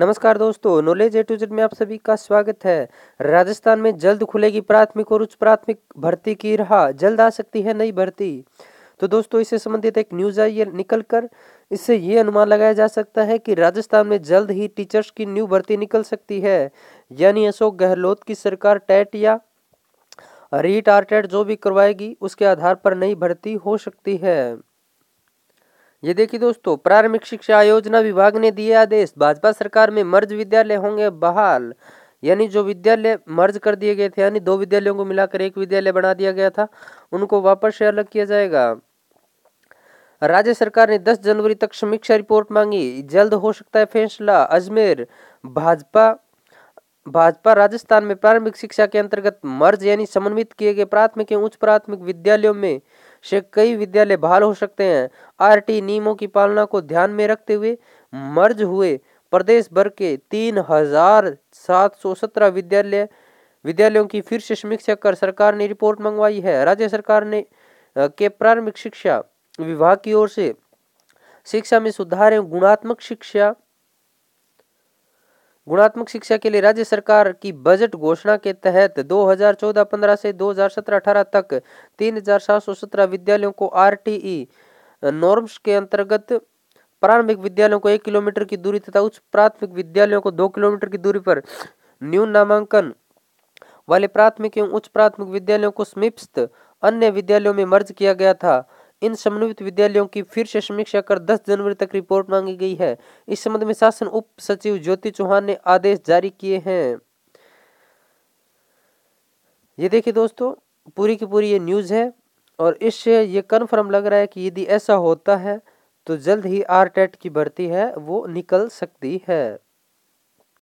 नमस्कार दोस्तों knowledge a to Z में आप सभी का स्वागत है राजस्थान में जल्द खुलेगी प्राथमिक और उच्च प्राथमिक भर्ती की राह जल्द आ सकती है नई भर्ती तो दोस्तों इससे संबंधित एक न्यूज आई है निकल कर इससे ये अनुमान लगाया जा सकता है कि राजस्थान में जल्द ही टीचर्स की न्यू भर्ती निकल सकती है यानी अशोक गहलोत की सरकार टैट या रीट आर जो भी करवाएगी उसके आधार पर नई भर्ती हो सकती है ये देखिए दोस्तों प्रारंभिक शिक्षा योजना विभाग ने दिए आदेश भाजपा सरकार में मर्ज विद्यालय होंगे बहाल यानी जो विद्यालय मर्ज कर दिए गए थे यानी दो विद्यालयों को मिलाकर एक विद्यालय बना दिया गया था उनको वापस से अलग किया जाएगा राज्य सरकार ने 10 जनवरी तक समीक्षा रिपोर्ट मांगी जल्द हो सकता है फैसला अजमेर भाजपा भाजपा राजस्थान में प्रारंभिक शिक्षा के अंतर्गत मर्ज यानी समन्वित किए गए प्राथमिक एवं उच्च प्राथमिक विद्यालयों में से कई विद्यालय बहाल हो सकते हैं आरटी नियमों की पालना को ध्यान में रखते हुए मर्ज हुए प्रदेश भर के तीन हजार सात सौ सत्रह विद्यालय विद्यालयों की फिर से समीक्षा कर सरकार ने रिपोर्ट मंगवाई है राज्य सरकार ने के प्रारंभिक शिक्षा विभाग की ओर से शिक्षा में सुधार एवं गुणात्मक शिक्षा गुणात्मक शिक्षा के लिए राज्य सरकार की बजट घोषणा के तहत 2014-15 से 2017-18 तक 3,717 विद्यालयों को आरटीई नॉर्म्स के अंतर्गत प्रारंभिक विद्यालयों को एक किलोमीटर की दूरी तथा उच्च प्राथमिक विद्यालयों को दो किलोमीटर की दूरी पर न्यून नामांकन वाले प्राथमिक एवं उच्च प्राथमिक विद्यालयों को समीपस्थ अन्य विद्यालयों में मर्ज किया गया था इन समन्वित विद्यालयों की फिर से समीक्षा कर 10 जनवरी तक रिपोर्ट मांगी गई है इस संबंध में शासन उप सचिव ज्योति चौहान ने आदेश जारी किए हैं ये देखिए दोस्तों पूरी की पूरी ये न्यूज़ है और इससे ये कन्फर्म लग रहा है कि यदि ऐसा होता है तो जल्द ही आर की भर्ती है वो निकल सकती है